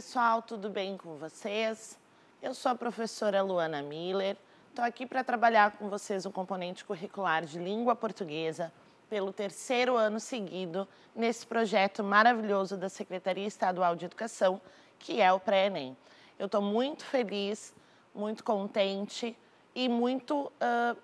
pessoal, tudo bem com vocês? Eu sou a professora Luana Miller, estou aqui para trabalhar com vocês o componente curricular de língua portuguesa pelo terceiro ano seguido nesse projeto maravilhoso da Secretaria Estadual de Educação, que é o Pré-ENEM. Eu estou muito feliz, muito contente e muito uh,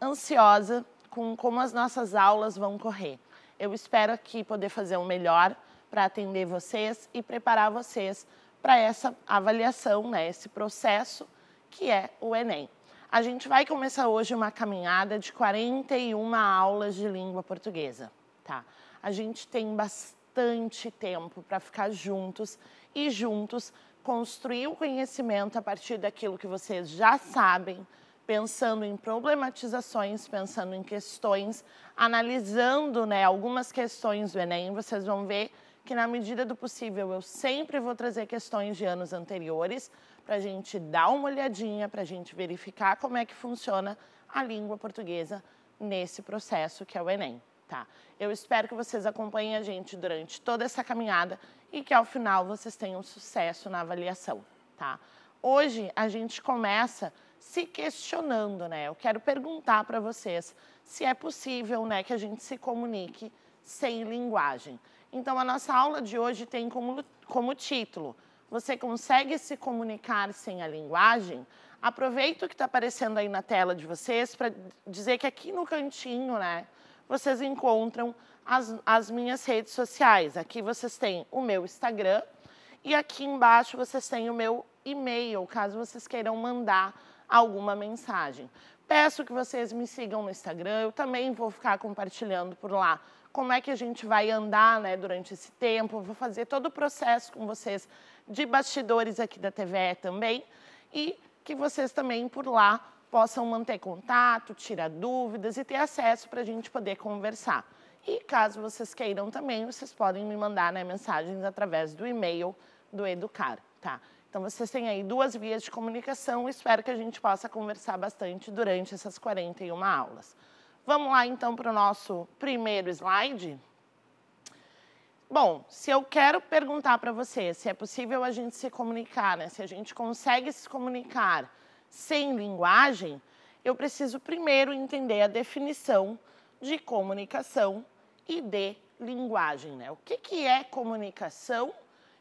ansiosa com como as nossas aulas vão correr. Eu espero aqui poder fazer o um melhor para atender vocês e preparar vocês para essa avaliação, né, esse processo que é o Enem. A gente vai começar hoje uma caminhada de 41 aulas de língua portuguesa, tá? A gente tem bastante tempo para ficar juntos e juntos construir o conhecimento a partir daquilo que vocês já sabem, pensando em problematizações, pensando em questões, analisando né, algumas questões do Enem. Vocês vão ver que na medida do possível eu sempre vou trazer questões de anos anteriores para a gente dar uma olhadinha, para a gente verificar como é que funciona a língua portuguesa nesse processo que é o Enem. Tá? Eu espero que vocês acompanhem a gente durante toda essa caminhada e que ao final vocês tenham sucesso na avaliação, tá? Hoje a gente começa se questionando, né? Eu quero perguntar para vocês se é possível, né, que a gente se comunique sem linguagem. Então, a nossa aula de hoje tem como, como título: Você consegue se comunicar sem a linguagem? Aproveito que está aparecendo aí na tela de vocês para dizer que aqui no cantinho, né, vocês encontram as, as minhas redes sociais. Aqui vocês têm o meu Instagram e aqui embaixo vocês têm o meu e-mail, caso vocês queiram mandar alguma mensagem. Peço que vocês me sigam no Instagram, eu também vou ficar compartilhando por lá como é que a gente vai andar né, durante esse tempo. Vou fazer todo o processo com vocês de bastidores aqui da TVE também e que vocês também por lá possam manter contato, tirar dúvidas e ter acesso para a gente poder conversar. E caso vocês queiram também, vocês podem me mandar né, mensagens através do e-mail do Educar, tá? Então vocês têm aí duas vias de comunicação, espero que a gente possa conversar bastante durante essas 41 aulas. Vamos lá, então, para o nosso primeiro slide. Bom, se eu quero perguntar para você se é possível a gente se comunicar, né? se a gente consegue se comunicar sem linguagem, eu preciso primeiro entender a definição de comunicação e de linguagem. Né? O que, que é comunicação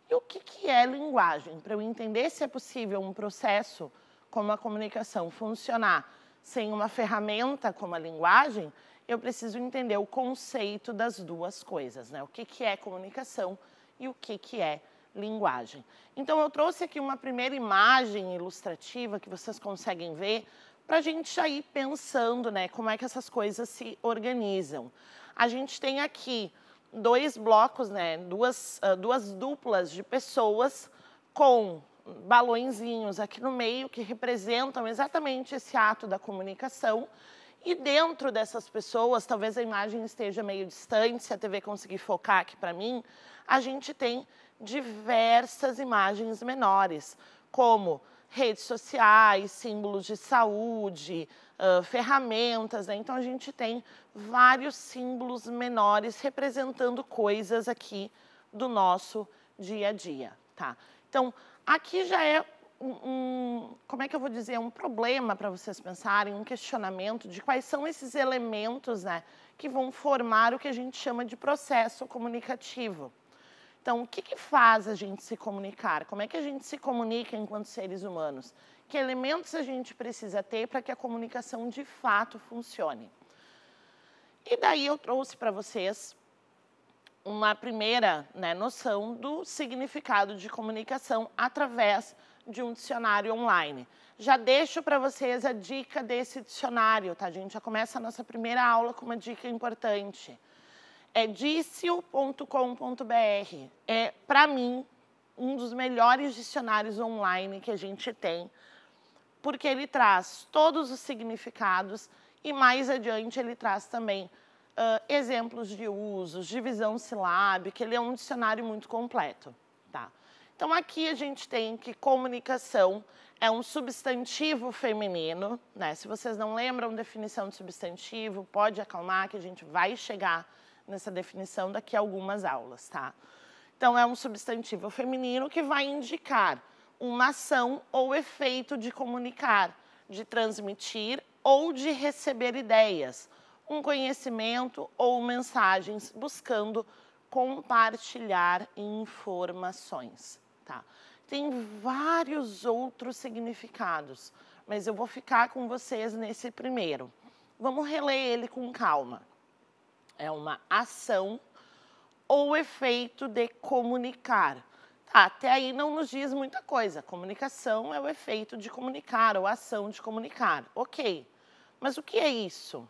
e o que, que é linguagem? Para eu entender se é possível um processo como a comunicação funcionar sem uma ferramenta como a linguagem, eu preciso entender o conceito das duas coisas, né? O que, que é comunicação e o que, que é linguagem. Então, eu trouxe aqui uma primeira imagem ilustrativa que vocês conseguem ver para a gente já ir pensando, né? Como é que essas coisas se organizam. A gente tem aqui dois blocos, né? Duas, ah, duas duplas de pessoas com balõezinhos aqui no meio que representam exatamente esse ato da comunicação. E dentro dessas pessoas, talvez a imagem esteja meio distante, se a TV conseguir focar aqui para mim, a gente tem diversas imagens menores, como redes sociais, símbolos de saúde, uh, ferramentas. Né? Então, a gente tem vários símbolos menores representando coisas aqui do nosso dia a dia. Tá? Então, Aqui já é um, um, como é que eu vou dizer, um problema para vocês pensarem, um questionamento de quais são esses elementos né, que vão formar o que a gente chama de processo comunicativo. Então, o que, que faz a gente se comunicar? Como é que a gente se comunica enquanto seres humanos? Que elementos a gente precisa ter para que a comunicação de fato funcione? E daí eu trouxe para vocês uma primeira né, noção do significado de comunicação através de um dicionário online. Já deixo para vocês a dica desse dicionário, tá? A gente já começa a nossa primeira aula com uma dica importante. É dicio.com.br. É, para mim, um dos melhores dicionários online que a gente tem, porque ele traz todos os significados e mais adiante ele traz também uh, exemplos de usos, divisão silábica, ele é um dicionário muito completo. Tá? Então, aqui a gente tem que comunicação é um substantivo feminino. Né? Se vocês não lembram definição de substantivo, pode acalmar que a gente vai chegar nessa definição daqui a algumas aulas. Tá? Então, é um substantivo feminino que vai indicar uma ação ou efeito de comunicar, de transmitir ou de receber ideias, um conhecimento ou mensagens buscando compartilhar informações, tá? Tem vários outros significados, mas eu vou ficar com vocês nesse primeiro. Vamos reler ele com calma. É uma ação ou efeito de comunicar. Tá, até aí não nos diz muita coisa. Comunicação é o efeito de comunicar ou ação de comunicar. Ok. Mas o que é isso?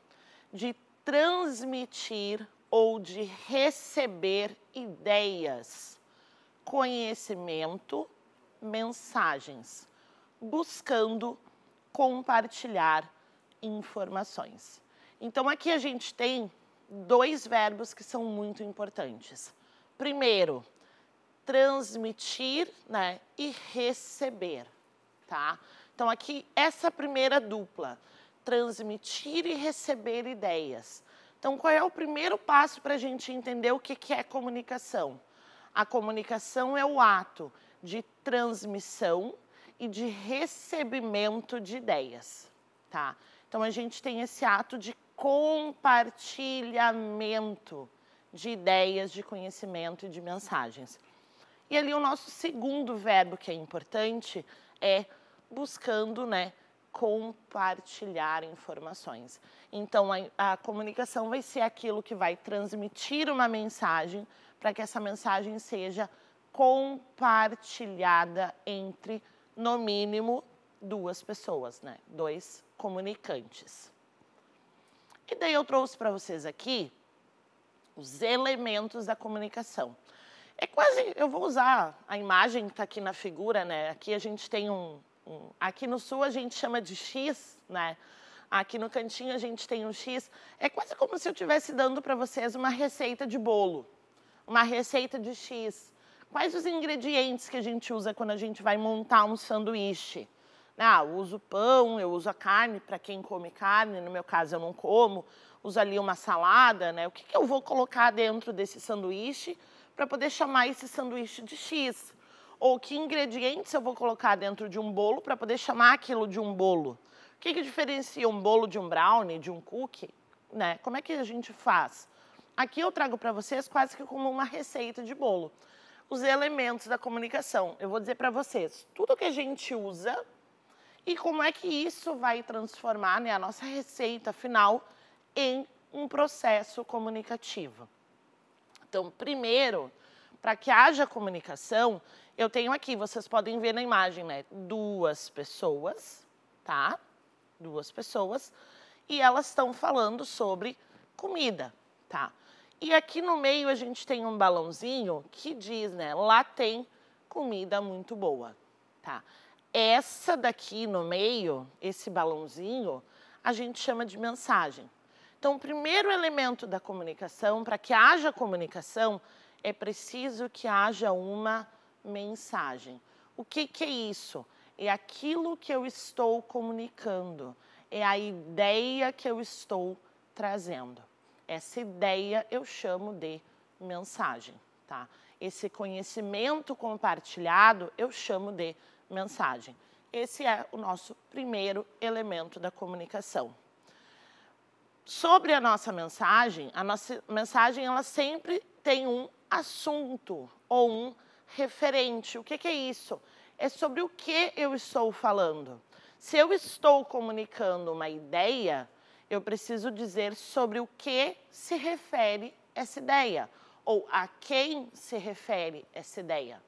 de transmitir ou de receber ideias, conhecimento, mensagens, buscando compartilhar informações. Então aqui a gente tem dois verbos que são muito importantes. Primeiro, transmitir, né, e receber, tá? Então aqui essa primeira dupla transmitir e receber ideias. Então, qual é o primeiro passo para a gente entender o que, que é comunicação? A comunicação é o ato de transmissão e de recebimento de ideias, tá? Então, a gente tem esse ato de compartilhamento de ideias, de conhecimento e de mensagens. E ali o nosso segundo verbo que é importante é buscando, né, compartilhar informações. Então, a, a comunicação vai ser aquilo que vai transmitir uma mensagem para que essa mensagem seja compartilhada entre, no mínimo, duas pessoas, né? Dois comunicantes. E daí eu trouxe para vocês aqui os elementos da comunicação. É quase, eu vou usar a imagem que está aqui na figura, né? Aqui a gente tem um, um. Aqui no sul a gente chama de X, né? Aqui no cantinho a gente tem um X. É quase como se eu estivesse dando para vocês uma receita de bolo, uma receita de X. Quais os ingredientes que a gente usa quando a gente vai montar um sanduíche? Ah, eu uso pão, eu uso a carne, para quem come carne, no meu caso eu não como, uso ali uma salada, né? O que, que eu vou colocar dentro desse sanduíche para poder chamar esse sanduíche de X? ou que ingredientes eu vou colocar dentro de um bolo para poder chamar aquilo de um bolo. O que, que diferencia um bolo de um brownie, de um cookie? Né? Como é que a gente faz? Aqui eu trago para vocês quase que como uma receita de bolo. Os elementos da comunicação. Eu vou dizer para vocês tudo que a gente usa e como é que isso vai transformar né, a nossa receita final em um processo comunicativo. Então, primeiro, para que haja comunicação, eu tenho aqui, vocês podem ver na imagem, né? Duas pessoas, tá? Duas pessoas. E elas estão falando sobre comida, tá? E aqui no meio a gente tem um balãozinho que diz, né? Lá tem comida muito boa, tá? Essa daqui no meio, esse balãozinho, a gente chama de mensagem. Então, o primeiro elemento da comunicação, para que haja comunicação, é preciso que haja uma mensagem. O que, que é isso? É aquilo que eu estou comunicando, é a ideia que eu estou trazendo. Essa ideia eu chamo de mensagem, tá? Esse conhecimento compartilhado eu chamo de mensagem. Esse é o nosso primeiro elemento da comunicação. Sobre a nossa mensagem, a nossa mensagem ela sempre tem um assunto ou um referente. O que, que é isso? É sobre o que eu estou falando. Se eu estou comunicando uma ideia, eu preciso dizer sobre o que se refere essa ideia ou a quem se refere essa ideia.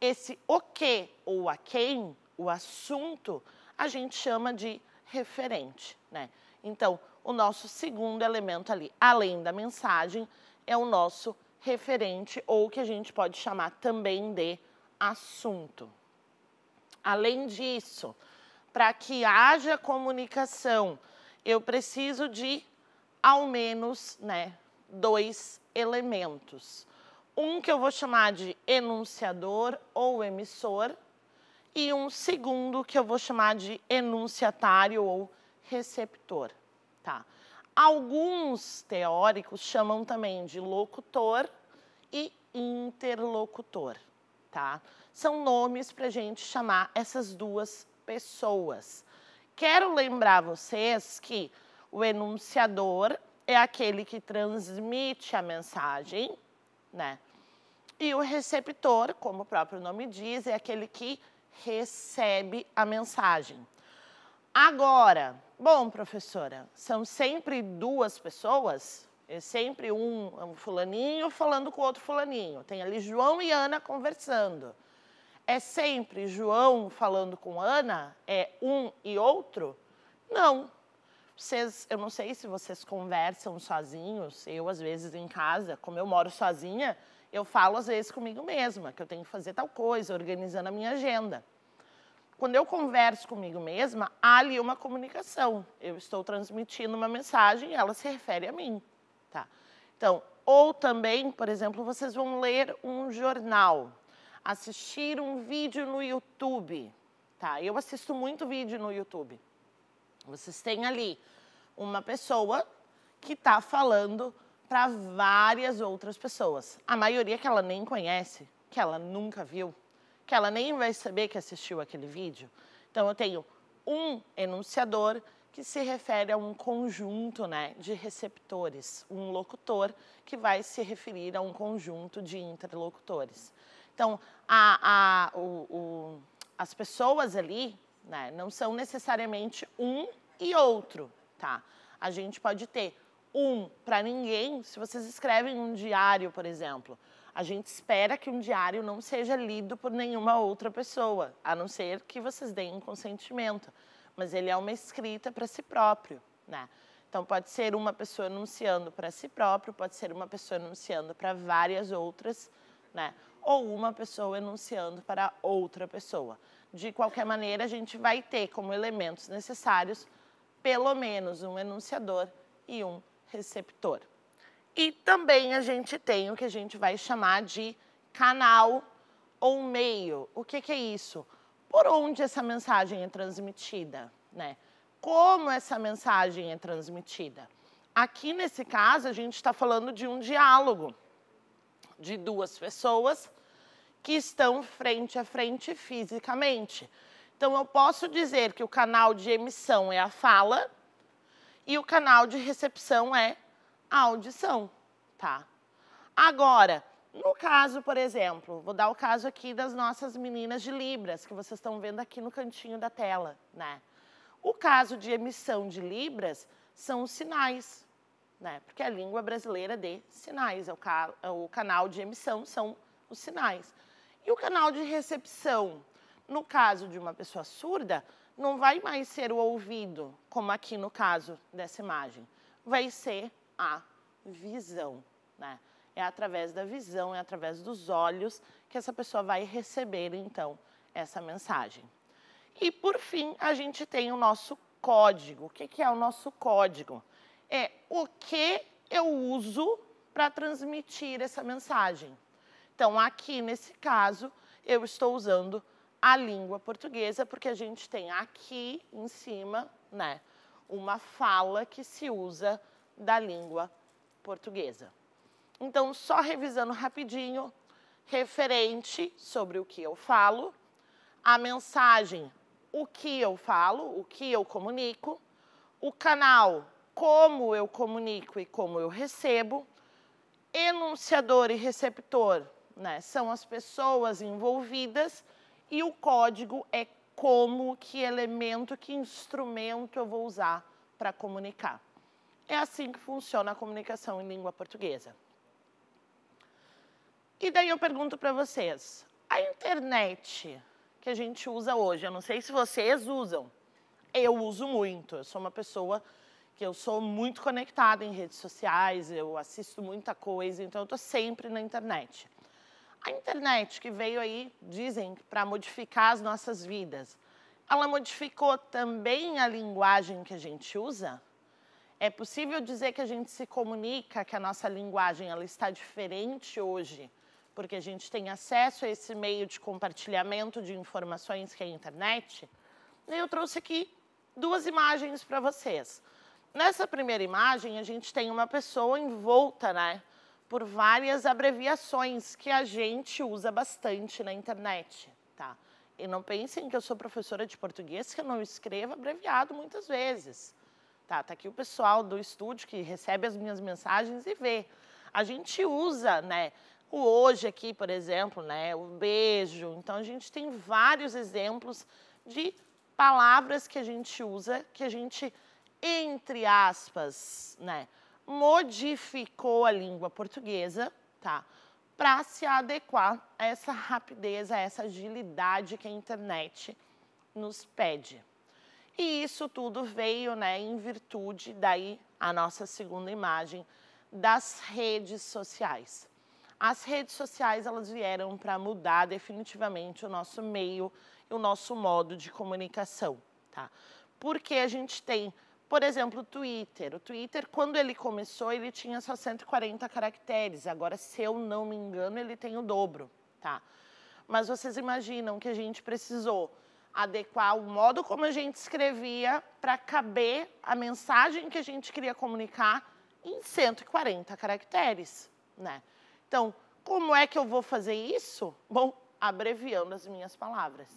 Esse o que ou a quem, o assunto, a gente chama de referente, né? Então, o nosso segundo elemento ali, além da mensagem, é o nosso referente ou que a gente pode chamar também de assunto. Além disso, para que haja comunicação, eu preciso de ao menos né, dois elementos. Um que eu vou chamar de enunciador ou emissor, e um segundo que eu vou chamar de enunciatário ou receptor. Tá? Alguns teóricos chamam também de locutor e interlocutor, tá? São nomes para a gente chamar essas duas pessoas. Quero lembrar vocês que o enunciador é aquele que transmite a mensagem, né? E o receptor, como o próprio nome diz, é aquele que recebe a mensagem. Agora, Bom, professora, são sempre duas pessoas? É sempre um, um fulaninho falando com o outro fulaninho. Tem ali João e Ana conversando. É sempre João falando com Ana? É um e outro? Não. Vocês, eu não sei se vocês conversam sozinhos. Eu, às vezes, em casa, como eu moro sozinha, eu falo, às vezes, comigo mesma, que eu tenho que fazer tal coisa, organizando a minha agenda. Quando eu converso comigo mesma, há ali uma comunicação. Eu estou transmitindo uma mensagem e ela se refere a mim. Tá? Então, ou também, por exemplo, vocês vão ler um jornal, assistir um vídeo no YouTube. Tá? Eu assisto muito vídeo no YouTube. Vocês têm ali uma pessoa que está falando para várias outras pessoas. A maioria que ela nem conhece, que ela nunca viu que ela nem vai saber que assistiu aquele vídeo. Então, eu tenho um enunciador que se refere a um conjunto né, de receptores, um locutor que vai se referir a um conjunto de interlocutores. Então, a, a, o, o, as pessoas ali né, não são necessariamente um e outro, tá? A gente pode ter um para ninguém, se vocês escrevem um diário, por exemplo, a gente espera que um diário não seja lido por nenhuma outra pessoa, a não ser que vocês deem consentimento. Mas ele é uma escrita para si próprio, né? Então, pode ser uma pessoa anunciando para si próprio, pode ser uma pessoa anunciando para várias outras, né? Ou uma pessoa enunciando para outra pessoa. De qualquer maneira, a gente vai ter como elementos necessários pelo menos um enunciador e um receptor. E também a gente tem o que a gente vai chamar de canal ou meio. O que, que é isso? Por onde essa mensagem é transmitida, né? Como essa mensagem é transmitida. Aqui nesse caso, a gente está falando de um diálogo de duas pessoas que estão frente a frente fisicamente. Então, eu posso dizer que o canal de emissão é a fala e o canal de recepção é a audição, tá? Agora, no caso, por exemplo, vou dar o caso aqui das nossas meninas de Libras, que vocês estão vendo aqui no cantinho da tela, né? O caso de emissão de Libras são os sinais, né? Porque a língua brasileira de sinais, é o, ca... É o canal de emissão são os sinais. E o canal de recepção, no caso de uma pessoa surda, não vai mais ser o ouvido, como aqui no caso dessa imagem. Vai ser a visão, né? É através da visão, é através dos olhos que essa pessoa vai receber então essa mensagem. E por fim, a gente tem o nosso código. O que, que é o nosso código? É o que eu uso para transmitir essa mensagem. Então, aqui nesse caso, eu estou usando a língua portuguesa, porque a gente tem aqui em cima, né, uma fala que se usa da língua portuguesa. Então, só revisando rapidinho, referente sobre o que eu falo, a mensagem, o que eu falo, o que eu comunico, o canal, como eu comunico e como eu recebo, enunciador e receptor, né, são as pessoas envolvidas e o código é como, que elemento, que instrumento eu vou usar para comunicar. É assim que funciona a comunicação em língua portuguesa. E daí eu pergunto para vocês, a internet que a gente usa hoje, eu não sei se vocês usam, eu uso muito, eu sou uma pessoa que eu sou muito conectada em redes sociais, eu assisto muita coisa, então eu estou sempre na internet. A internet que veio aí, dizem, para modificar as nossas vidas, ela modificou também a linguagem que a gente usa? É possível dizer que a gente se comunica, que a nossa linguagem ela está diferente hoje, porque a gente tem acesso a esse meio de compartilhamento de informações que é a internet? eu trouxe aqui duas imagens para vocês. Nessa primeira imagem, a gente tem uma pessoa envolta, né? Por várias abreviações que a gente usa bastante na internet, tá? E não pensem que eu sou professora de português, que eu não escrevo abreviado muitas vezes. Tá, tá aqui o pessoal do estúdio que recebe as minhas mensagens e vê. A gente usa, né? O hoje aqui, por exemplo, né? O beijo. Então a gente tem vários exemplos de palavras que a gente usa, que a gente, entre aspas, né? Modificou a língua portuguesa, tá? Para se adequar a essa rapidez, a essa agilidade que a internet nos pede. E isso tudo veio né, em virtude daí a nossa segunda imagem das redes sociais. As redes sociais elas vieram para mudar definitivamente o nosso meio e o nosso modo de comunicação, tá? Porque a gente tem, por exemplo, o Twitter. O Twitter, quando ele começou, ele tinha só 140 caracteres. Agora, se eu não me engano, ele tem o dobro, tá? Mas vocês imaginam que a gente precisou adequar o modo como a gente escrevia para caber a mensagem que a gente queria comunicar em 140 caracteres, né? Então, como é que eu vou fazer isso? Bom, abreviando as minhas palavras.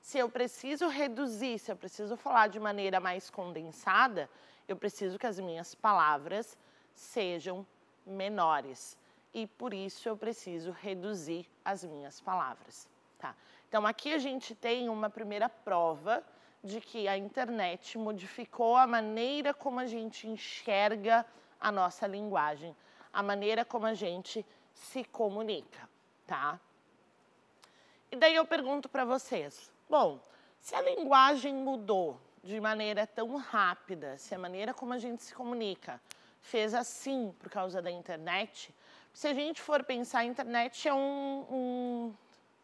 Se eu preciso reduzir, se eu preciso falar de maneira mais condensada, eu preciso que as minhas palavras sejam menores. E por isso eu preciso reduzir as minhas palavras, tá? Então, aqui a gente tem uma primeira prova de que a internet modificou a maneira como a gente enxerga a nossa linguagem, a maneira como a gente se comunica, tá? E daí eu pergunto para vocês, bom, se a linguagem mudou de maneira tão rápida, se a maneira como a gente se comunica fez assim por causa da internet, se a gente for pensar, a internet é um, um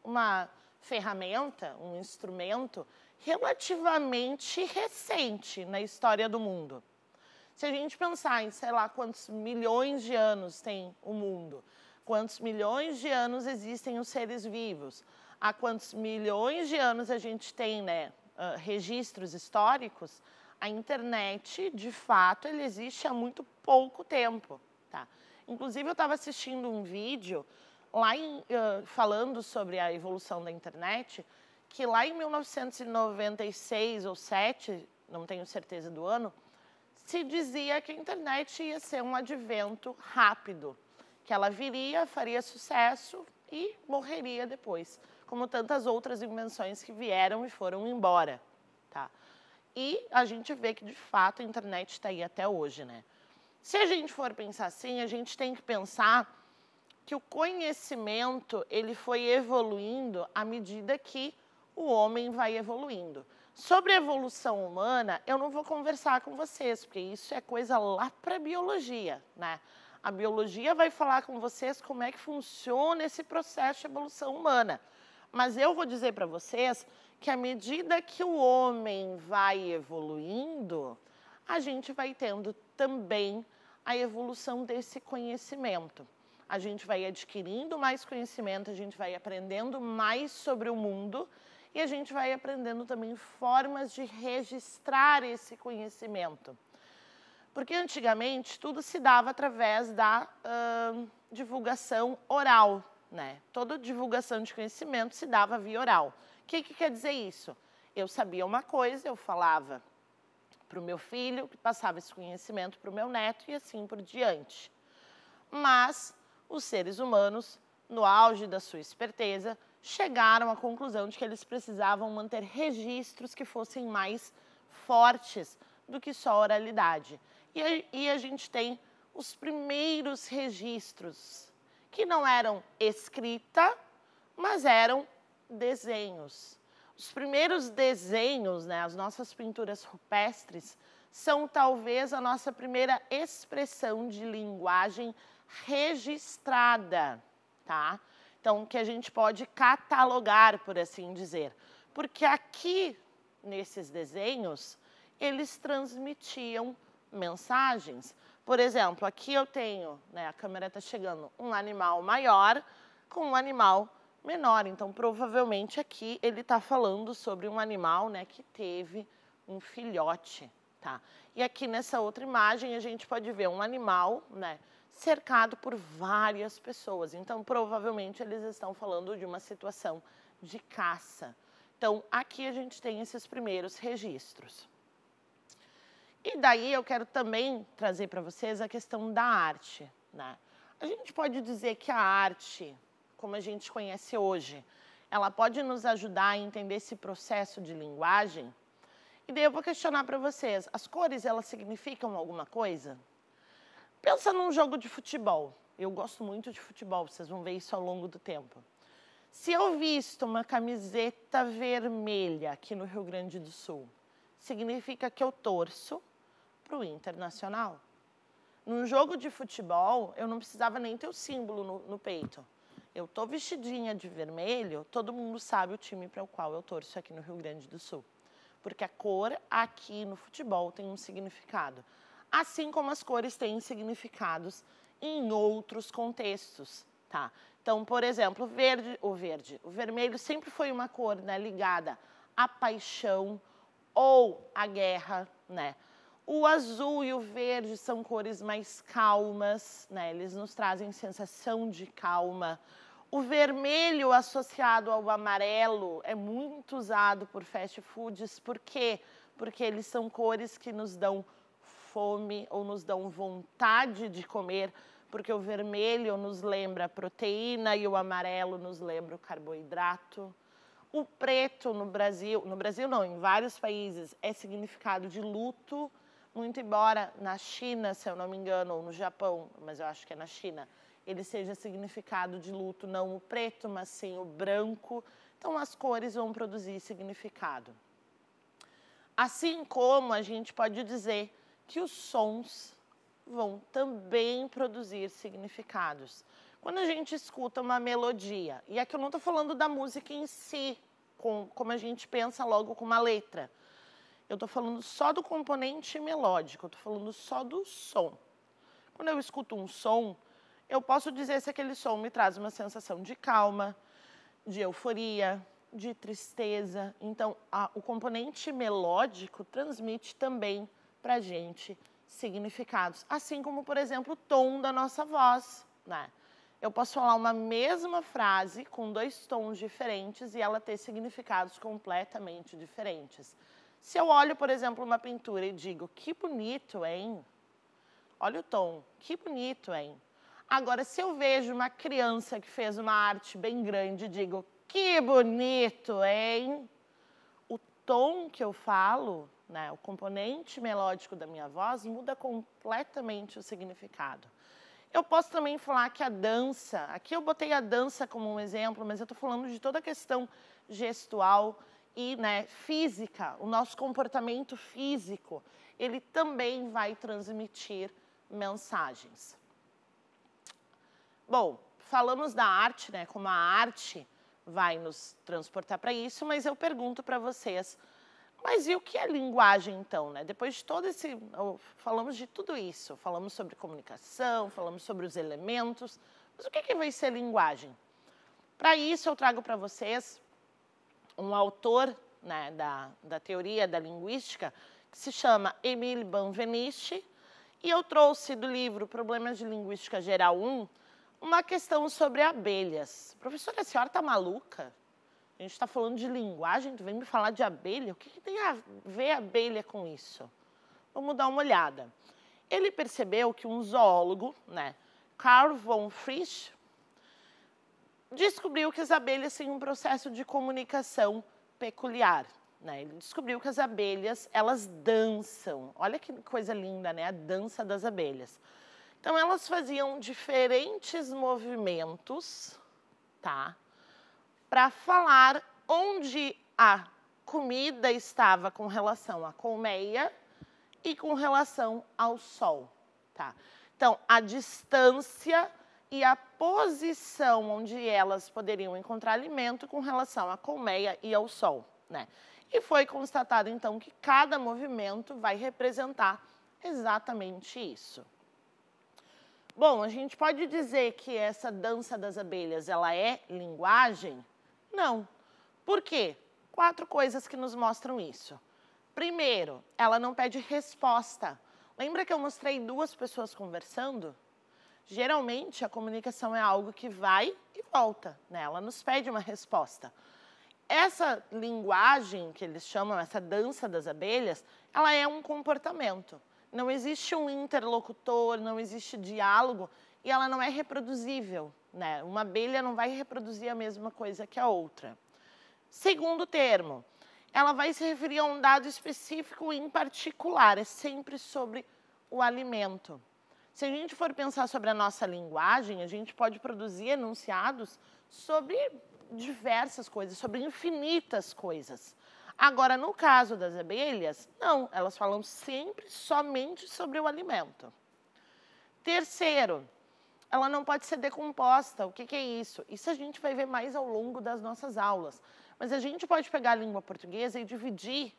uma ferramenta, um instrumento relativamente recente na história do mundo. Se a gente pensar em, sei lá, quantos milhões de anos tem o mundo, quantos milhões de anos existem os seres vivos, há quantos milhões de anos a gente tem né, registros históricos, a internet, de fato, ele existe há muito pouco tempo. Tá? Inclusive, eu estava assistindo um vídeo lá em, uh, falando sobre a evolução da internet, que lá em 1996 ou 7, não tenho certeza do ano, se dizia que a internet ia ser um advento rápido, que ela viria, faria sucesso e morreria depois, como tantas outras invenções que vieram e foram embora, tá? E a gente vê que de fato a internet está aí até hoje, né? Se a gente for pensar assim, a gente tem que pensar que o conhecimento ele foi evoluindo à medida que o homem vai evoluindo. Sobre evolução humana, eu não vou conversar com vocês, porque isso é coisa lá para a biologia, né? A biologia vai falar com vocês como é que funciona esse processo de evolução humana. Mas eu vou dizer para vocês que à medida que o homem vai evoluindo, a gente vai tendo também a evolução desse conhecimento a gente vai adquirindo mais conhecimento, a gente vai aprendendo mais sobre o mundo e a gente vai aprendendo também formas de registrar esse conhecimento. Porque antigamente tudo se dava através da uh, divulgação oral, né? Toda divulgação de conhecimento se dava via oral. O que, que quer dizer isso? Eu sabia uma coisa, eu falava para o meu filho, que passava esse conhecimento para o meu neto e assim por diante. Mas os seres humanos, no auge da sua esperteza, chegaram à conclusão de que eles precisavam manter registros que fossem mais fortes do que só oralidade. E a, e a gente tem os primeiros registros, que não eram escrita, mas eram desenhos. Os primeiros desenhos, né, as nossas pinturas rupestres, são talvez a nossa primeira expressão de linguagem registrada, tá? Então, que a gente pode catalogar, por assim dizer. Porque aqui, nesses desenhos, eles transmitiam mensagens. Por exemplo, aqui eu tenho, né, a câmera está chegando, um animal maior com um animal menor. Então, provavelmente aqui ele está falando sobre um animal né, que teve um filhote. Tá? E aqui nessa outra imagem a gente pode ver um animal né, cercado por várias pessoas. Então, provavelmente, eles estão falando de uma situação de caça. Então, aqui a gente tem esses primeiros registros. E daí eu quero também trazer para vocês a questão da arte. Né? A gente pode dizer que a arte, como a gente conhece hoje, ela pode nos ajudar a entender esse processo de linguagem? E daí eu vou questionar para vocês, as cores elas significam alguma coisa? Pensa num jogo de futebol. Eu gosto muito de futebol, vocês vão ver isso ao longo do tempo. Se eu visto uma camiseta vermelha aqui no Rio Grande do Sul, significa que eu torço para o Internacional. Num jogo de futebol, eu não precisava nem ter o símbolo no, no peito. Eu estou vestidinha de vermelho, todo mundo sabe o time para o qual eu torço aqui no Rio Grande do Sul. Porque a cor aqui no futebol tem um significado assim como as cores têm significados em outros contextos, tá? Então, por exemplo, o verde, o verde, o vermelho sempre foi uma cor né, ligada à paixão ou à guerra, né? O azul e o verde são cores mais calmas, né? Eles nos trazem sensação de calma. O vermelho associado ao amarelo é muito usado por fast foods, por quê? Porque eles são cores que nos dão fome ou nos dão vontade de comer, porque o vermelho nos lembra a proteína e o amarelo nos lembra o carboidrato. O preto no Brasil, no Brasil não, em vários países, é significado de luto, muito embora na China, se eu não me engano, ou no Japão, mas eu acho que é na China, ele seja significado de luto, não o preto, mas sim o branco. Então as cores vão produzir significado. Assim como a gente pode dizer que os sons vão também produzir significados. Quando a gente escuta uma melodia, e aqui eu não estou falando da música em si, com, como a gente pensa logo com uma letra. Eu estou falando só do componente melódico, eu estou falando só do som. Quando eu escuto um som, eu posso dizer se aquele som me traz uma sensação de calma, de euforia, de tristeza. Então, a, o componente melódico transmite também para a gente significados. Assim como, por exemplo, o tom da nossa voz. Né? Eu posso falar uma mesma frase com dois tons diferentes e ela ter significados completamente diferentes. Se eu olho, por exemplo, uma pintura e digo que bonito, hein? Olha o tom, que bonito, hein? Agora, se eu vejo uma criança que fez uma arte bem grande e digo que bonito, hein? O tom que eu falo né? O componente melódico da minha voz muda completamente o significado. Eu posso também falar que a dança, aqui eu botei a dança como um exemplo, mas eu estou falando de toda a questão gestual e né, física, o nosso comportamento físico, ele também vai transmitir mensagens. Bom, falamos da arte, né, como a arte vai nos transportar para isso, mas eu pergunto para vocês mas e o que é linguagem, então? Né? Depois de todo esse. Falamos de tudo isso. Falamos sobre comunicação, falamos sobre os elementos. Mas o que, é que vai ser linguagem? Para isso, eu trago para vocês um autor né, da, da teoria da linguística que se chama Emile Benveniste. E eu trouxe do livro Problemas de Linguística Geral 1 uma questão sobre abelhas. Professora, a senhora está maluca? A gente está falando de linguagem, tu vem me falar de abelha? O que, que tem a ver a abelha com isso? Vamos dar uma olhada. Ele percebeu que um zoólogo, né, Carl von Frisch, descobriu que as abelhas têm um processo de comunicação peculiar. Né? Ele descobriu que as abelhas elas dançam. Olha que coisa linda, né? A dança das abelhas. Então elas faziam diferentes movimentos, tá? para falar onde a comida estava com relação à colmeia e com relação ao sol, tá? Então, a distância e a posição onde elas poderiam encontrar alimento com relação à colmeia e ao sol, né? E foi constatado então que cada movimento vai representar exatamente isso. Bom, a gente pode dizer que essa dança das abelhas, ela é linguagem? Não. Por quê? Quatro coisas que nos mostram isso. Primeiro, ela não pede resposta. Lembra que eu mostrei duas pessoas conversando? Geralmente, a comunicação é algo que vai e volta, né? Ela nos pede uma resposta. Essa linguagem que eles chamam, essa dança das abelhas, ela é um comportamento. Não existe um interlocutor, não existe diálogo e ela não é reproduzível. Né? Uma abelha não vai reproduzir a mesma coisa que a outra. Segundo termo, ela vai se referir a um dado específico em particular, é sempre sobre o alimento. Se a gente for pensar sobre a nossa linguagem, a gente pode produzir enunciados sobre diversas coisas, sobre infinitas coisas. Agora, no caso das abelhas, não, elas falam sempre somente sobre o alimento. Terceiro, ela não pode ser decomposta. O que, que, é isso? Isso a gente vai ver mais ao longo das nossas aulas. Mas a gente pode pegar a língua portuguesa e dividir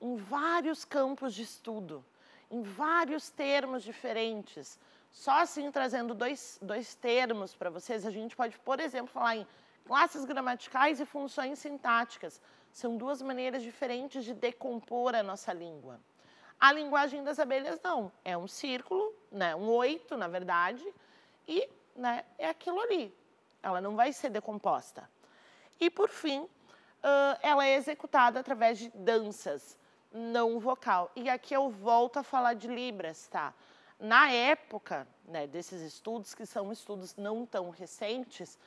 em vários campos de estudo, em vários termos diferentes. Só assim, trazendo dois, dois termos para vocês, a gente pode, por exemplo, falar em classes gramaticais e funções sintáticas. São duas maneiras diferentes de decompor a nossa língua. A linguagem das abelhas não, é um círculo, né, um oito, na verdade, e né, é aquilo ali. Ela não vai ser decomposta. E, por fim, ela é executada através de danças, não vocal. E aqui eu volto a falar de Libras, tá? Na época né, desses estudos, que são estudos não tão recentes,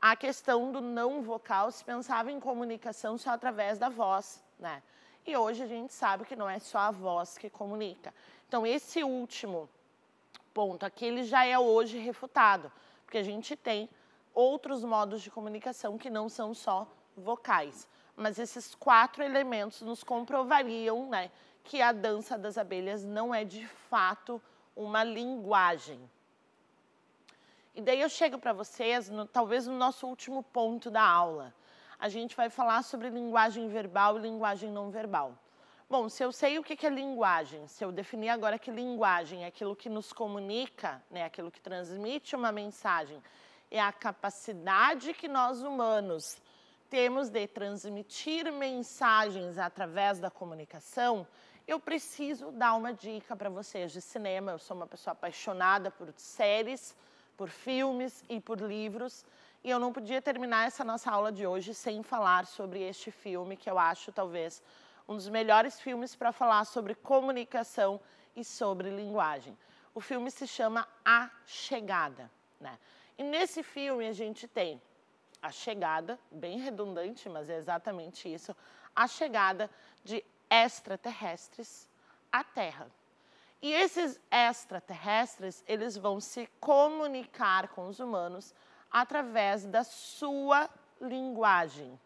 a questão do não vocal se pensava em comunicação só através da voz, né? E hoje a gente sabe que não é só a voz que comunica. Então, esse último ponto. Aqui ele já é hoje refutado, porque a gente tem outros modos de comunicação que não são só vocais. Mas esses quatro elementos nos comprovariam né, que a dança das abelhas não é de fato uma linguagem. E daí eu chego para vocês, no, talvez no nosso último ponto da aula. A gente vai falar sobre linguagem verbal e linguagem não verbal. Bom, se eu sei o que é linguagem, se eu definir agora que linguagem é aquilo que nos comunica, né, aquilo que transmite uma mensagem, é a capacidade que nós humanos temos de transmitir mensagens através da comunicação, eu preciso dar uma dica para vocês de cinema. Eu sou uma pessoa apaixonada por séries, por filmes e por livros. E eu não podia terminar essa nossa aula de hoje sem falar sobre este filme que eu acho talvez um dos melhores filmes para falar sobre comunicação e sobre linguagem. O filme se chama A Chegada, né? E nesse filme a gente tem a chegada, bem redundante, mas é exatamente isso, a chegada de extraterrestres à Terra. E esses extraterrestres, eles vão se comunicar com os humanos através da sua linguagem.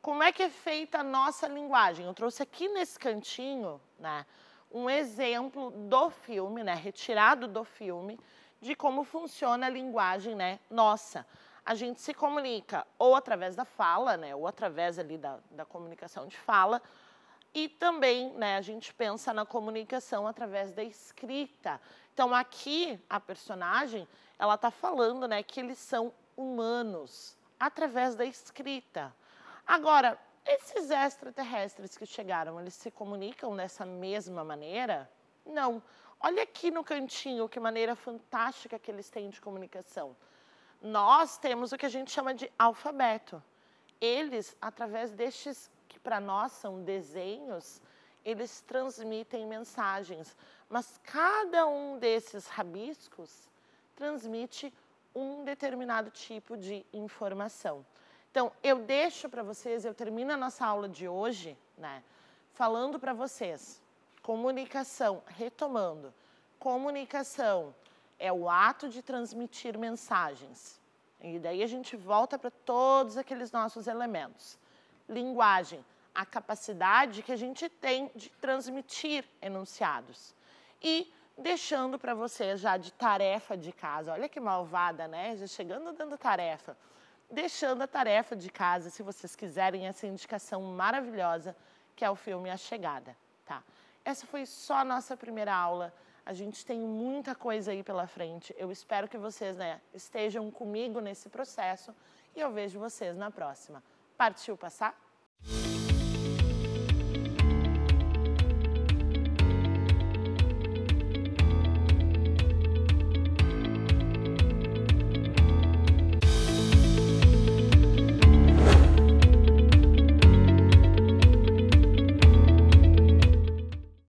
Como é que é feita a nossa linguagem? Eu trouxe aqui nesse cantinho, né, um exemplo do filme, né, retirado do filme, de como funciona a linguagem, né, nossa. A gente se comunica ou através da fala, né, ou através ali da, da comunicação de fala, e também né, a gente pensa na comunicação através da escrita. Então aqui a personagem ela está falando né, que eles são humanos através da escrita. Agora, esses extraterrestres que chegaram, eles se comunicam dessa mesma maneira? Não. Olha aqui no cantinho que maneira fantástica que eles têm de comunicação. Nós temos o que a gente chama de alfabeto. Eles, através destes que para nós são desenhos, eles transmitem mensagens. Mas cada um desses rabiscos transmite um determinado tipo de informação. Então, eu deixo para vocês, eu termino a nossa aula de hoje, né, falando para vocês, comunicação, retomando, comunicação é o ato de transmitir mensagens. E daí a gente volta para todos aqueles nossos elementos. Linguagem, a capacidade que a gente tem de transmitir enunciados. E deixando para vocês já de tarefa de casa, olha que malvada, né? Já chegando dando tarefa deixando a tarefa de casa, se vocês quiserem, essa indicação maravilhosa que é o filme A Chegada, tá? Essa foi só a nossa primeira aula. A gente tem muita coisa aí pela frente. Eu espero que vocês né, estejam comigo nesse processo e eu vejo vocês na próxima. Partiu passar?